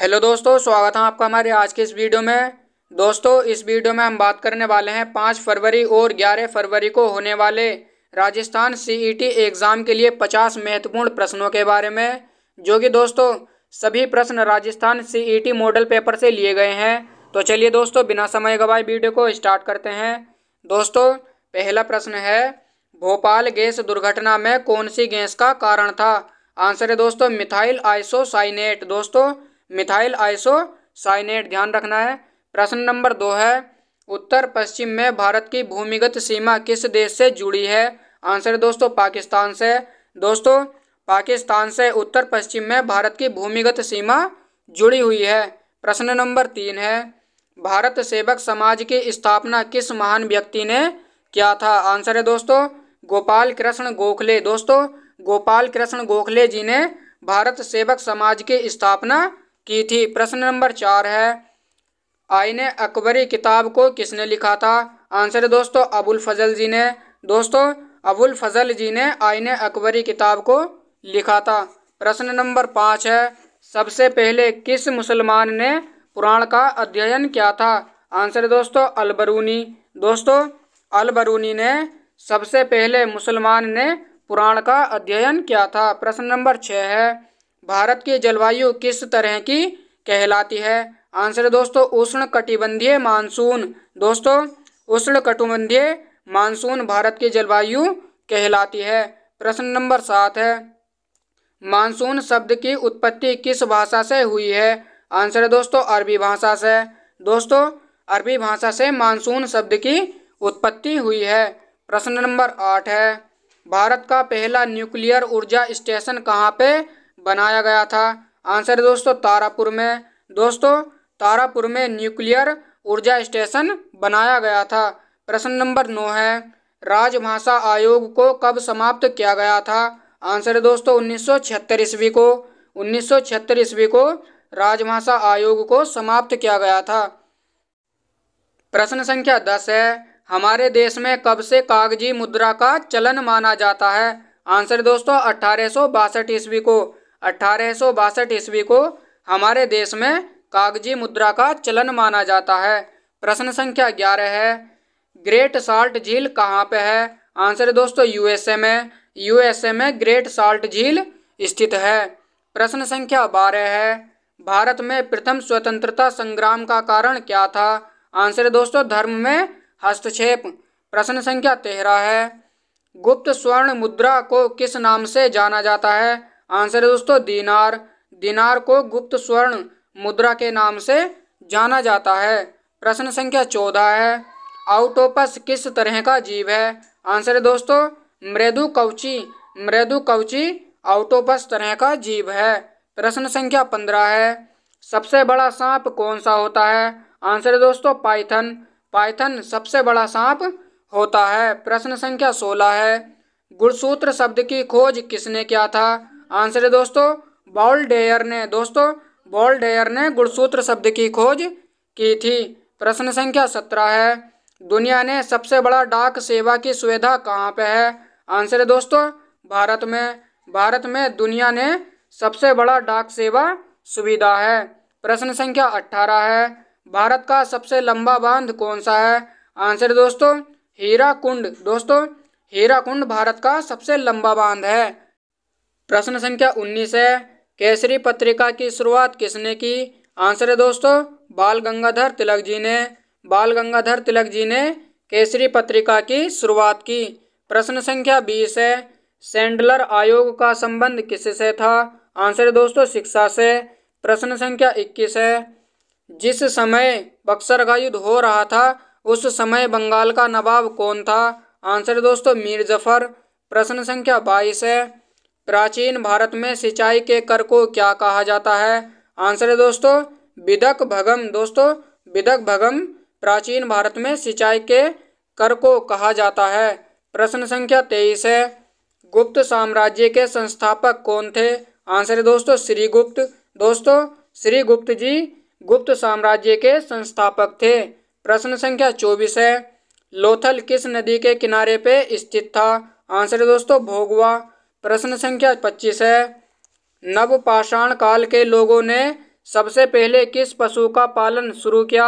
hello दोस्तों स्वागत है आपका हमारे आज के इस वीडियो में दोस्तों इस वीडियो में हम बात करने वाले हैं पाँच फरवरी और ग्यारह फरवरी को होने वाले राजस्थान सीईटी एग्ज़ाम e के लिए पचास महत्वपूर्ण प्रश्नों के बारे में जो कि दोस्तों सभी प्रश्न राजस्थान सीईटी मॉडल पेपर से लिए गए हैं तो चलिए दोस्तों बिना समय गवाए वीडियो को स्टार्ट करते हैं दोस्तों पहला प्रश्न है भोपाल गैस दुर्घटना में कौन सी गैस का कारण था आंसर है दोस्तों मिथाइल आइसोसाइनेट दोस्तों मिथाइल आइसोसाइनेट ध्यान रखना है प्रश्न नंबर दो है उत्तर पश्चिम में भारत की भूमिगत सीमा किस देश से जुड़ी है आंसर दोस्तों पाकिस्तान से दोस्तों पाकिस्तान से उत्तर पश्चिम में भारत की भूमिगत सीमा जुड़ी हुई है प्रश्न नंबर तीन है भारत सेवक समाज की स्थापना किस महान व्यक्ति ने किया था आंसर है दोस्तों गोपाल कृष्ण गोखले दोस्तों गोपाल कृष्ण गोखले जी ने भारत सेवक समाज की स्थापना की थी प्रश्न नंबर चार है आईने अकबरी किताब को किसने लिखा था आंसर है दोस्तों अबुल फजल जी ने दोस्तों अबुल फजल जी ने आईने अकबरी किताब को लिखा था प्रश्न नंबर पाँच है सबसे पहले किस मुसलमान ने पुराण का अध्ययन किया था आंसर दोस्तों अलबरूनी दोस्तों अलबरूनी ने सबसे पहले मुसलमान ने पुराण का अध्ययन किया था प्रश्न नंबर छः है भारत की जलवायु किस तरह की कहलाती है आंसर है दोस्तों उष्ण कटिबंधीय मानसून दोस्तों उष्ण कटिबंधीय मानसून भारत की जलवायु कहलाती है प्रश्न नंबर सात है मानसून शब्द की उत्पत्ति किस भाषा से हुई है आंसर है दोस्तों अरबी भाषा से दोस्तों अरबी भाषा से मानसून शब्द की उत्पत्ति हुई है प्रश्न नंबर आठ है भारत का पहला न्यूक्लियर ऊर्जा स्टेशन कहाँ पे बनाया गया था आंसर दोस्तों तारापुर में दोस्तों तारापुर में न्यूक्लियर ऊर्जा स्टेशन बनाया गया था प्रश्न नंबर नौ है राजभाषा आयोग को कब समाप्त किया गया था आंसर दोस्तों उन्नीस ईस्वी को उन्नीस ईस्वी को राजभाषा आयोग को समाप्त किया गया था प्रश्न संख्या दस है हमारे देश में कब से कागजी मुद्रा का चलन माना जाता है आंसर दोस्तों अठारह ईस्वी को अठारह ईस्वी को हमारे देश में कागजी मुद्रा का चलन माना जाता है प्रश्न संख्या ग्यारह है ग्रेट साल्ट झील कहाँ पे है आंसर दोस्तों यूएसए में यूएसए में ग्रेट साल्ट झील स्थित है प्रश्न संख्या बारह है भारत में प्रथम स्वतंत्रता संग्राम का कारण क्या था आंसर दोस्तों धर्म में हस्तक्षेप प्रश्न संख्या तेरह है गुप्त स्वर्ण मुद्रा को किस नाम से जाना जाता है आंसर है दोस्तों दीनार दिनार को गुप्त स्वर्ण मुद्रा के नाम से जाना जाता है प्रश्न संख्या चौदह है आउटोपस किस तरह का जीव है आंसर है दोस्तों मृदु कवची मृदु कवची आउटोपस तरह का जीव है प्रश्न संख्या पंद्रह है सबसे बड़ा सांप कौन सा होता है आंसर है दोस्तों पाइथन पाइथन सबसे बड़ा सांप होता है प्रश्न संख्या सोलह है गुणसूत्र शब्द की खोज किसने किया था आंसर है दोस्तों बॉल डेयर ने दोस्तों बॉल डेयर ने गुणसूत्र शब्द की खोज की थी प्रश्न संख्या सत्रह है दुनिया ने सबसे बड़ा डाक सेवा की सुविधा कहाँ पे है आंसर है दोस्तों भारत में भारत में दुनिया ने सबसे बड़ा डाक सेवा सुविधा है प्रश्न संख्या अट्ठारह है भारत का सबसे लंबा बांध कौन सा है आंसर दोस्तों हीरा कुंड दोस्तों हीरा कुंड भारत का सबसे लंबा बांध है प्रश्न संख्या उन्नीस है केसरी पत्रिका की शुरुआत किसने की आंसर है दोस्तों बाल गंगाधर तिलक जी ने बाल गंगाधर तिलक जी ने केसरी पत्रिका की शुरुआत की प्रश्न संख्या बीस है सेंडलर आयोग का संबंध किससे था आंसर है दोस्तों शिक्षा से प्रश्न संख्या इक्कीस है जिस समय बक्सर का युद्ध हो रहा था उस समय बंगाल का नवाब कौन था आंसर दोस्तों मीर जफर प्रश्न संख्या बाईस है प्राचीन भारत में सिंचाई के कर को क्या कहा जाता है आंसर है दोस्तों विदक भगम दोस्तों विदक भगम प्राचीन भारत में सिंचाई के कर को कहा जाता है प्रश्न संख्या तेईस है गुप्त साम्राज्य के संस्थापक कौन थे आंसर है दोस्तों श्रीगुप्त दोस्तों श्रीगुप्त जी गुप्त साम्राज्य के संस्थापक थे प्रश्न संख्या चौबीस है लोथल किस नदी के किनारे पे स्थित था आंसर है दोस्तों भोगवा प्रश्न संख्या पच्चीस है नवपाषाण काल के लोगों ने सबसे पहले किस पशु का पालन शुरू किया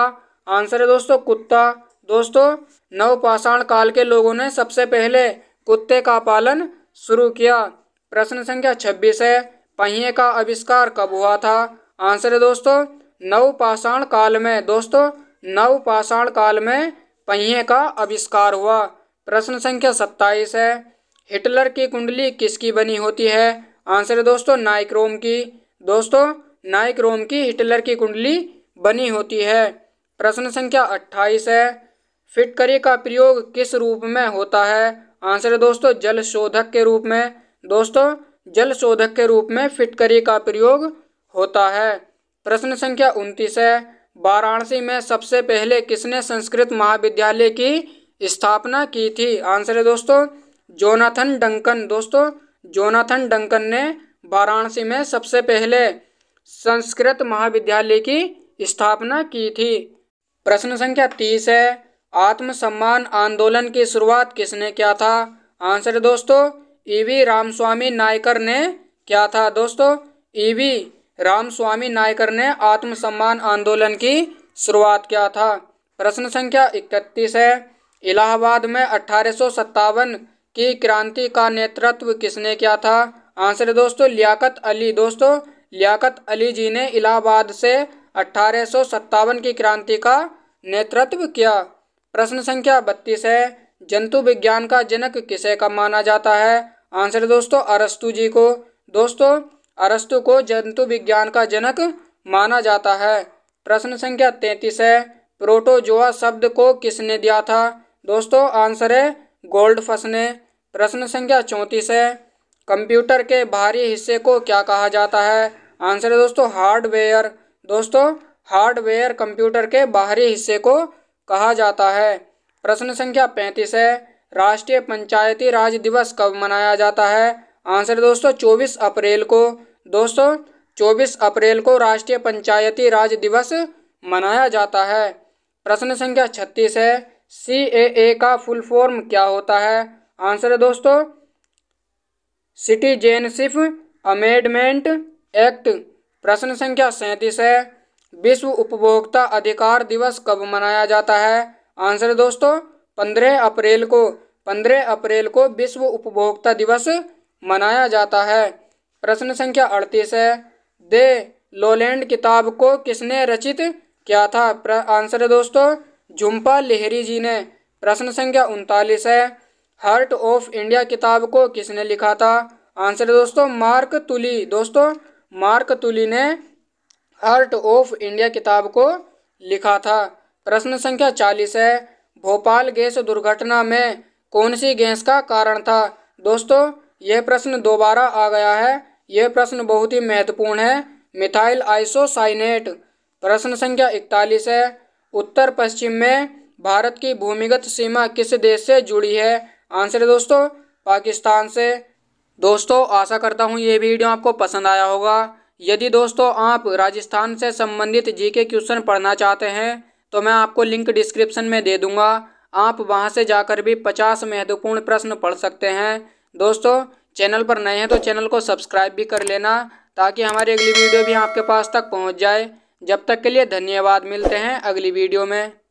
आंसर है दोस्तों कुत्ता दोस्तों नवपाषाण काल के लोगों ने सबसे पहले कुत्ते का पालन शुरू किया प्रश्न संख्या छब्बीस है पहिए का आविष्कार कब हुआ था आंसर है दोस्तों नवपाषाण काल में दोस्तों नवपाषाण काल में पहिए का आविष्कार हुआ प्रश्न संख्या सत्ताईस है हिटलर की कुंडली किसकी बनी होती है आंसर है दोस्तों नाइक्रोम की दोस्तों नाइक्रोम की हिटलर की कुंडली बनी होती है प्रश्न संख्या अट्ठाईस है फिटकरी का प्रयोग किस रूप में होता है आंसर है दोस्तों जल शोधक के रूप में दोस्तों जल शोधक के रूप में फिटकरी का प्रयोग होता है प्रश्न संख्या उनतीस है वाराणसी में सबसे पहले किसने संस्कृत महाविद्यालय की स्थापना की थी आंसर है दोस्तों जोनाथन डंकन दोस्तों जोनाथन डंकन ने वाराणसी में सबसे पहले संस्कृत महाविद्यालय की स्थापना की थी प्रश्न संख्या तीस है आत्मसम्मान आंदोलन की शुरुआत किसने किया था आंसर दोस्तों ईवी रामस्वामी नायकर ने क्या था दोस्तों ईवी रामस्वामी नायकर ने आत्मसम्मान आंदोलन की शुरुआत किया था प्रश्न संख्या इकतीस है इलाहाबाद में अठारह की क्रांति का नेतृत्व किसने किया था आंसर दोस्तों लियाकत अली दोस्तों लियाकत अली जी ने इलाहाबाद से अट्ठारह की क्रांति का नेतृत्व किया प्रश्न संख्या बत्तीस है जंतु विज्ञान का जनक किसे का माना जाता है आंसर दोस्तों अरस्तु जी को दोस्तों अरस्तु को जंतु विज्ञान का जनक माना जाता है प्रश्न संख्या तैंतीस है प्रोटोजोआ शब्द को किसने दिया था दोस्तों आंसर है गोल्ड फसने ने प्रश्न संख्या चौंतीस है कंप्यूटर के बाहरी हिस्से को क्या कहा जाता है आंसर है दोस्तों हार्डवेयर दोस्तों हार्डवेयर कंप्यूटर के बाहरी हिस्से को कहा जाता है प्रश्न संख्या पैंतीस है राष्ट्रीय पंचायती राज दिवस कब मनाया जाता है आंसर दोस्तों चौबीस अप्रैल को दोस्तों चौबीस अप्रैल को राष्ट्रीय पंचायती राज दिवस मनाया जाता है प्रश्न संख्या छत्तीस है सी ए ए का फुल फॉर्म क्या होता है आंसर है दोस्तों सिटीजेनशिप अमेंडमेंट एक्ट प्रश्न संख्या सैंतीस है विश्व उपभोक्ता अधिकार दिवस कब मनाया जाता है आंसर है दोस्तों पंद्रह अप्रैल को पंद्रह अप्रैल को विश्व उपभोक्ता दिवस मनाया जाता है प्रश्न संख्या अड़तीस है दे लोलैंड किताब को किसने रचित क्या था आंसर है दोस्तों झुम्पा लेहरी जी ने प्रश्न संख्या उनतालीस है हार्ट ऑफ इंडिया किताब को किसने लिखा था आंसर दोस्तों मार्क तुली दोस्तों मार्क तुली ने हार्ट ऑफ इंडिया किताब को लिखा था प्रश्न संख्या चालीस है भोपाल गैस दुर्घटना में कौन सी गैस का कारण था दोस्तों यह प्रश्न दोबारा आ गया है यह प्रश्न बहुत ही महत्वपूर्ण है मिथाइल आइसोसाइनेट प्रश्न संख्या इकतालीस है उत्तर पश्चिम में भारत की भूमिगत सीमा किस देश से जुड़ी है आंसर है दोस्तों पाकिस्तान से दोस्तों आशा करता हूँ ये वीडियो आपको पसंद आया होगा यदि दोस्तों आप राजस्थान से संबंधित के क्वेश्चन पढ़ना चाहते हैं तो मैं आपको लिंक डिस्क्रिप्शन में दे दूंगा आप वहां से जाकर भी पचास महत्वपूर्ण प्रश्न पढ़ सकते हैं दोस्तों चैनल पर नए हैं तो चैनल को सब्सक्राइब भी कर लेना ताकि हमारी अगली वीडियो भी आपके पास तक पहुंच जाए जब तक के लिए धन्यवाद मिलते हैं अगली वीडियो में